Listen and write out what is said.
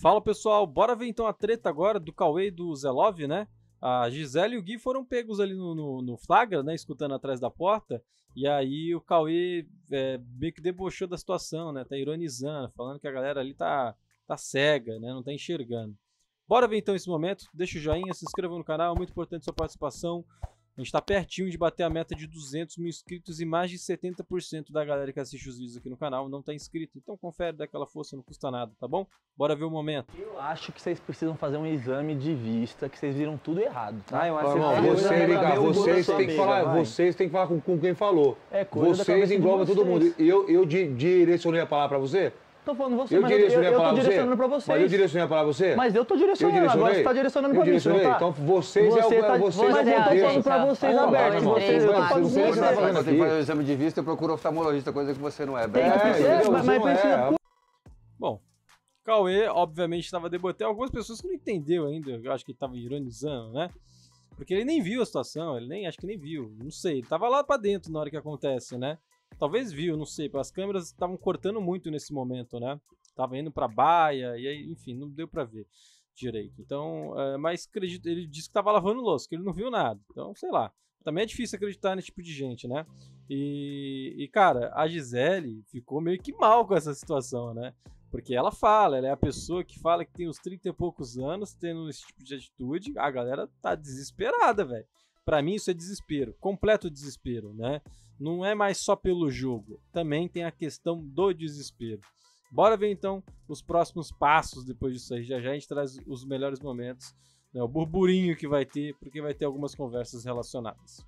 Fala pessoal, bora ver então a treta agora do Cauê e do Zelov, né? A Gisele e o Gui foram pegos ali no, no, no flagra, né? Escutando atrás da porta. E aí o Cauê é, meio que debochou da situação, né? Tá ironizando, falando que a galera ali tá, tá cega, né? Não tá enxergando. Bora ver então esse momento. Deixa o joinha, se inscreva no canal, é muito importante sua participação. A gente tá pertinho de bater a meta de 200 mil inscritos e mais de 70% da galera que assiste os vídeos aqui no canal não tá inscrito. Então confere, dá aquela força, não custa nada, tá bom? Bora ver o momento. Eu acho que vocês precisam fazer um exame de vista, que vocês viram tudo errado, tá? Ah, eu acho que você, ligar, é vocês têm que falar, vai. vocês têm que falar com, com, quem falou. É coisa Vocês englobam todo mundo. Eu, eu direcionei a palavra para você? Tô falando você, eu mas direcionei eu, eu, eu tô direcionando pra você. Mas eu direcionei pra você? Mas eu tô direcionando, eu agora você tá direcionando para mim, não tá? Então vocês é você é o... Tá, é vocês mas é eu tô falando pra tá vocês, Alberto. Você tá fazendo aqui. Você exame de vista, eu procuro oftalmologista, coisa que você não é. Tem que é, Mas precisa... Bom, Cauê, obviamente, estava debatendo. Algumas pessoas que não entendeu ainda, eu acho que ele tava ironizando, né? Porque ele nem viu a situação, ele nem, acho que nem viu, não sei. Ele tava lá pra dentro na hora que acontece, né? Talvez viu, não sei, as câmeras estavam cortando muito nesse momento, né? Tava indo pra baia, e aí, enfim, não deu para ver direito. Então, é, mas acredito, ele disse que tava lavando louça, que ele não viu nada. Então, sei lá. Também é difícil acreditar nesse tipo de gente, né? E, e cara, a Gisele ficou meio que mal com essa situação, né? Porque ela fala, ela é a pessoa que fala que tem uns 30 e poucos anos, tendo esse tipo de atitude. A galera tá desesperada, velho. Para mim isso é desespero, completo desespero, né? Não é mais só pelo jogo, também tem a questão do desespero. Bora ver então os próximos passos depois disso aí. Já já a gente traz os melhores momentos, né? o burburinho que vai ter, porque vai ter algumas conversas relacionadas.